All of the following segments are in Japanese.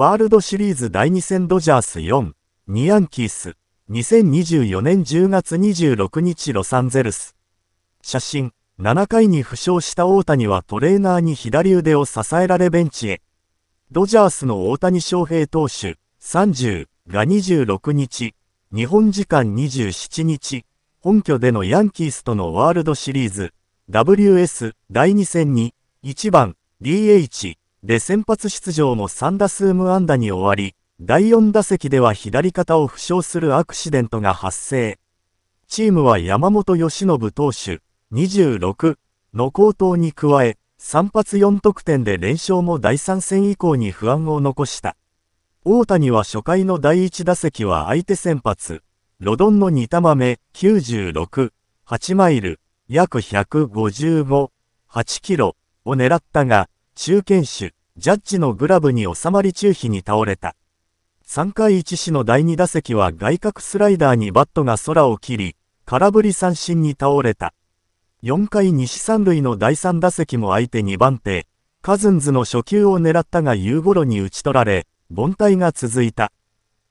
ワールドシリーズ第2戦ドジャース4、2ヤンキース、2024年10月26日ロサンゼルス。写真、7回に負傷した大谷はトレーナーに左腕を支えられベンチへ。ドジャースの大谷翔平投手、30が26日、日本時間27日、本拠でのヤンキースとのワールドシリーズ、WS 第2戦に、1番、DH、で先発出場の3打数無安打に終わり、第4打席では左肩を負傷するアクシデントが発生。チームは山本由伸投手26の好投に加え、3発4得点で連勝も第3戦以降に不安を残した。大谷は初回の第1打席は相手先発、ロドンの2玉目96、8マイル、約155、8キロを狙ったが、中堅手、ジャッジのグラブに収まり中飛に倒れた。3回1死の第2打席は外角スライダーにバットが空を切り、空振り三振に倒れた。4回西三塁の第3打席も相手2番手、カズンズの初球を狙ったが夕頃に打ち取られ、凡退が続いた。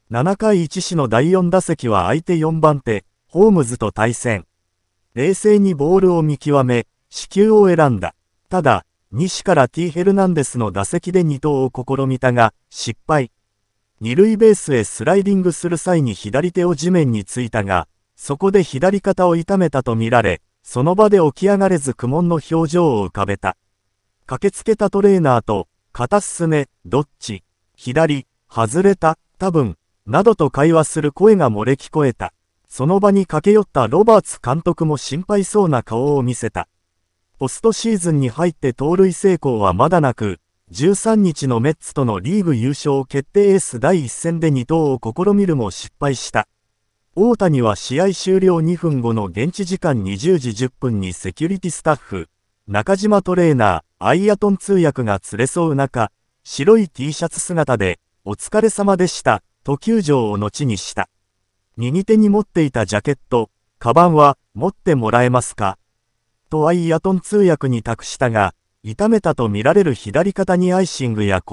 7回1死の第4打席は相手4番手、ホームズと対戦。冷静にボールを見極め、死球を選んだ。ただ、西から T・ ヘルナンデスの打席で2投を試みたが、失敗。二塁ベースへスライディングする際に左手を地面についたが、そこで左肩を痛めたとみられ、その場で起き上がれず苦悶の表情を浮かべた。駆けつけたトレーナーと、片すね、どっち、左、外れた、多分、などと会話する声が漏れ聞こえた。その場に駆け寄ったロバーツ監督も心配そうな顔を見せた。ポストシーズンに入って盗塁成功はまだなく、13日のメッツとのリーグ優勝決定エース第1戦で2投を試みるも失敗した。大谷は試合終了2分後の現地時間20時10分にセキュリティスタッフ、中島トレーナー、アイアトン通訳が連れ添う中、白い T シャツ姿で、お疲れ様でした、と球場を後にした。右手に持っていたジャケット、カバンは持ってもらえますかとアイアトン通訳に託したが、痛めたとみられる左肩にアイシングや